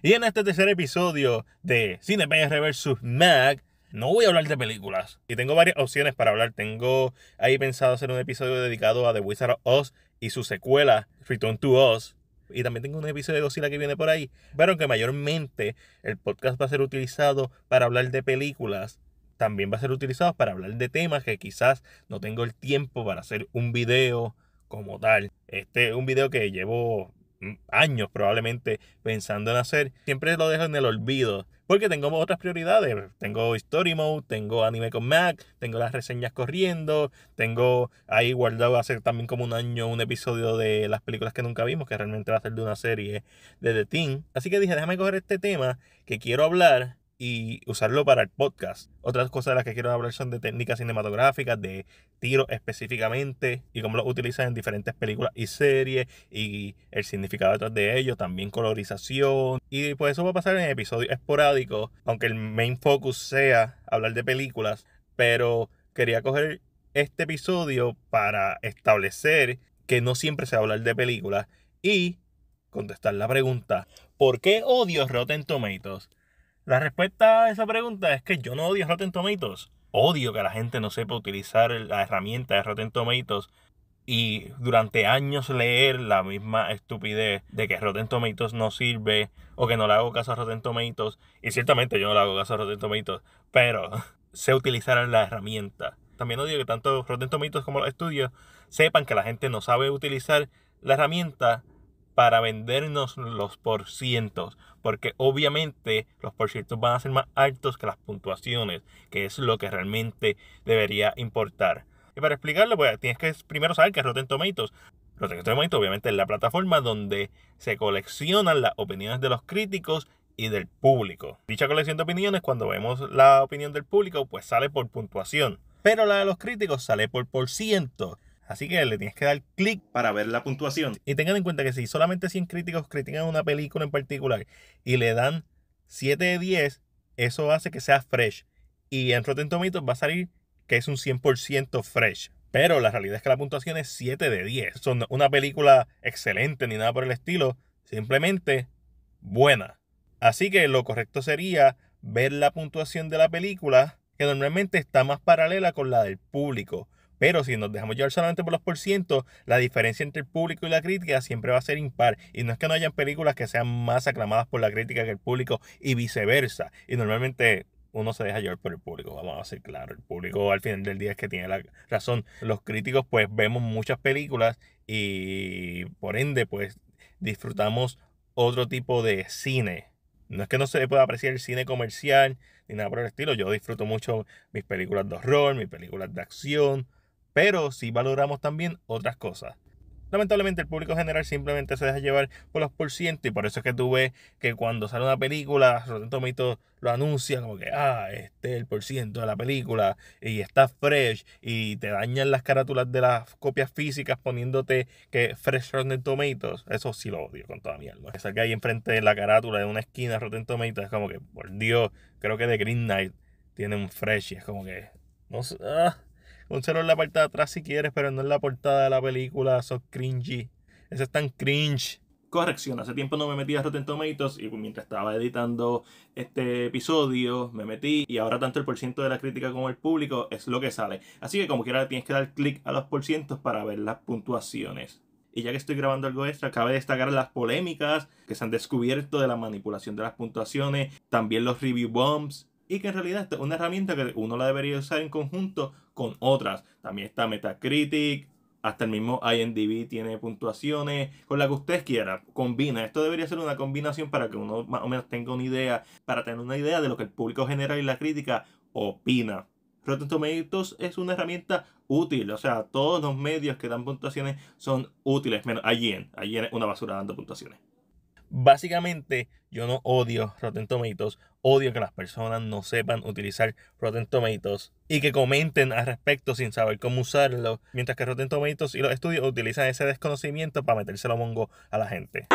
Y en este tercer episodio de CinePR vs. Mac, no voy a hablar de películas. Y tengo varias opciones para hablar. Tengo ahí pensado hacer un episodio dedicado a The Wizard of Oz y su secuela, Return to Oz. Y también tengo un episodio de Godzilla que viene por ahí. Pero aunque mayormente el podcast va a ser utilizado para hablar de películas, también va a ser utilizado para hablar de temas que quizás no tengo el tiempo para hacer un video como tal. Este es un video que llevo Mm, años probablemente pensando en hacer, siempre lo dejo en el olvido. Porque tengo otras prioridades. Tengo Story Mode, tengo Anime con Mac, tengo las reseñas corriendo, tengo ahí guardado hace también como un año un episodio de las películas que nunca vimos, que realmente va a ser de una serie de The Teen. Así que dije, déjame coger este tema que quiero hablar y usarlo para el podcast. Otras cosas de las que quiero hablar son de técnicas cinematográficas, de tiro específicamente y cómo lo utilizan en diferentes películas y series y el significado detrás de ellos también colorización. Y pues eso va a pasar en episodios esporádicos, aunque el main focus sea hablar de películas, pero quería coger este episodio para establecer que no siempre se va a hablar de películas y contestar la pregunta, ¿por qué odio Rotten Tomatoes? La respuesta a esa pregunta es que yo no odio Rotten Tomatoes. Odio que la gente no sepa utilizar la herramienta de Rotten Tomatoes y durante años leer la misma estupidez de que Rotten Tomatoes no sirve o que no le hago caso a Rotten Tomatoes. Y ciertamente yo no le hago caso a Rotten Tomatoes, pero sé utilizar la herramienta. También odio que tanto Rotten Tomatoes como los estudios sepan que la gente no sabe utilizar la herramienta para vendernos los por cientos, porque obviamente los por van a ser más altos que las puntuaciones, que es lo que realmente debería importar. Y para explicarlo, pues tienes que primero saber que Rotten Tomatoes. Rotten Tomatoes obviamente es la plataforma donde se coleccionan las opiniones de los críticos y del público. Dicha colección de opiniones, cuando vemos la opinión del público, pues sale por puntuación, pero la de los críticos sale por por ciento. Así que le tienes que dar clic para ver la puntuación. Y tengan en cuenta que si solamente 100 críticos critican una película en particular y le dan 7 de 10, eso hace que sea fresh. Y en Rotten Tomatoes va a salir que es un 100% fresh. Pero la realidad es que la puntuación es 7 de 10. Son una película excelente ni nada por el estilo, simplemente buena. Así que lo correcto sería ver la puntuación de la película, que normalmente está más paralela con la del público. Pero si nos dejamos llevar solamente por los por ciento, la diferencia entre el público y la crítica siempre va a ser impar. Y no es que no hayan películas que sean más aclamadas por la crítica que el público y viceversa. Y normalmente uno se deja llevar por el público, vamos a ser claros. El público al final del día es que tiene la razón. Los críticos pues vemos muchas películas y por ende pues disfrutamos otro tipo de cine. No es que no se pueda apreciar el cine comercial ni nada por el estilo. Yo disfruto mucho mis películas de horror, mis películas de acción, pero si valoramos también otras cosas. Lamentablemente el público general simplemente se deja llevar por los por ciento y por eso es que tú ves que cuando sale una película, Rotten Tomatoes lo anuncia como que, ah, este es el por ciento de la película y está fresh y te dañan las carátulas de las copias físicas poniéndote que fresh Rotten Tomatoes. Eso sí lo odio con toda mi alma. Esa que ahí enfrente de la carátula de una esquina Rotten Tomatoes es como que, por Dios, creo que The Green Knight tiene un fresh y es como que, no sé, ah. Pónselo en la parte de atrás si quieres, pero no en la portada de la película. Son cringy. Eso es tan cringe. Corrección, hace tiempo no me metí a Rotten Tomatoes y mientras estaba editando este episodio me metí y ahora tanto el porciento de la crítica como el público es lo que sale. Así que como quiera tienes que dar clic a los porcientos para ver las puntuaciones. Y ya que estoy grabando algo extra, cabe destacar las polémicas que se han descubierto de la manipulación de las puntuaciones, también los review bombs, y que en realidad es una herramienta que uno la debería usar en conjunto con otras. También está Metacritic, hasta el mismo INDB tiene puntuaciones, con la que usted quiera, combina. Esto debería ser una combinación para que uno más o menos tenga una idea, para tener una idea de lo que el público general y la crítica opina. Rotten Tomatoes es una herramienta útil, o sea, todos los medios que dan puntuaciones son útiles, menos IGN. IGN es una basura dando puntuaciones. Básicamente, yo no odio Rotten Tomatoes, odio que las personas no sepan utilizar Rotten Tomatoes y que comenten al respecto sin saber cómo usarlo, mientras que Rotten Tomatoes y los estudios utilizan ese desconocimiento para metérselo mongo a la gente.